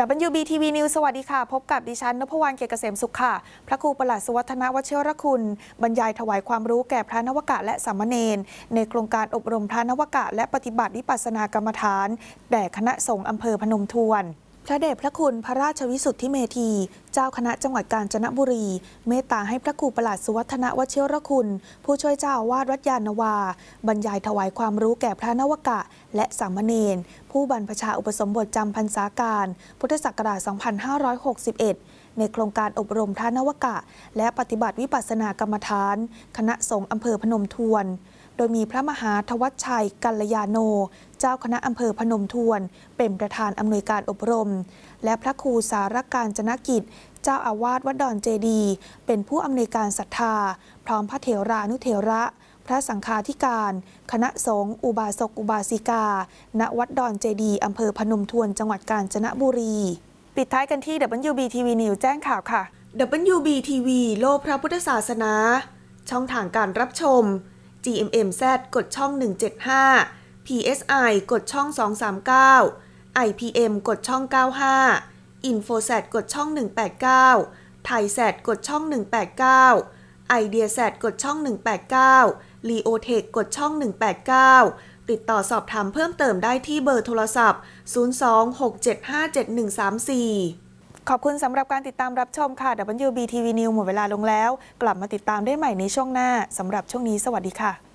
ดับบบเิลยูีทีวีนิวสวัสดีค่ะ พบกับดิฉันนพวรรณเกียรติเกษมสุขค่ะ พระครูประหลัดสุวัฒนวชิรคุณ บรรยายถวายความรู้แก่พระนวกะและสามเณรในโครงการอบรมพระนวกะและปฏิบัติวิปัสสนากรรมฐาน แด่คณะสงฆ์อำเภอพนมทวนพระเดชพระคุณพระราชวิสุทธิเมธี เจ้าคณะจังหวัดกาญจนบุรี เมตตาให้พระครูประหลัดสุวัฒนวชิรคุณ ผู้ช่วยเจ้าอาวาสวัดยานวา บรรยายถวายความรู้แก่พระนวกะ และสามเณรผู้บรรพชาอุปสมบทจำพรรษาการ พุทธศักราช2561 ในโครงการอบรมพระนวกะ และปฏิบัติวิปัสสนากรรมฐาน คณะสงฆ์อำเภอพนมทวนโดยมีพระมหาทวัชชัยกัลยาโน เจ้าคณะอำเภอพนมทวน เป็นประธานอำนวยการอบรม และพระครูสารการจนกิจ เจ้าอาวาสวัดดอนเจดี เป็นผู้อำนวยการศรัทธา พร้อมพระเถรานุเถระ พระสังฆาธิการคณะสงฆ์อุบาสกอุบาสิกา ณวัดดอนเจดีอำเภอพนมทวน จังหวัดกาญจนบุรีปิดท้ายกันที่ WBTV News แจ้งข่าวค่ะ WBTV โลกพระพุทธศาสนา ช่องทางการรับชม GMMZ กดช่อง 175 PSI กดช่อง 239 IPM กดช่อง 95 InfoSat กดช่อง189 t h a i s a t กดช่อง 189 IdeaSat กดช่อง189 Leotech กดช่อง 189 ติดต่อสอบถามเพิ่มเติมได้ที่เบอร์โทรศัพท์ 026757134ขอบคุณสำหรับการติดตามรับชมค่ะ WBTV News หมดเวลาลงแล้ว กลับมาติดตามได้ใหม่ในช่วงหน้าสำหรับช่วงนี้สวัสดีค่ะ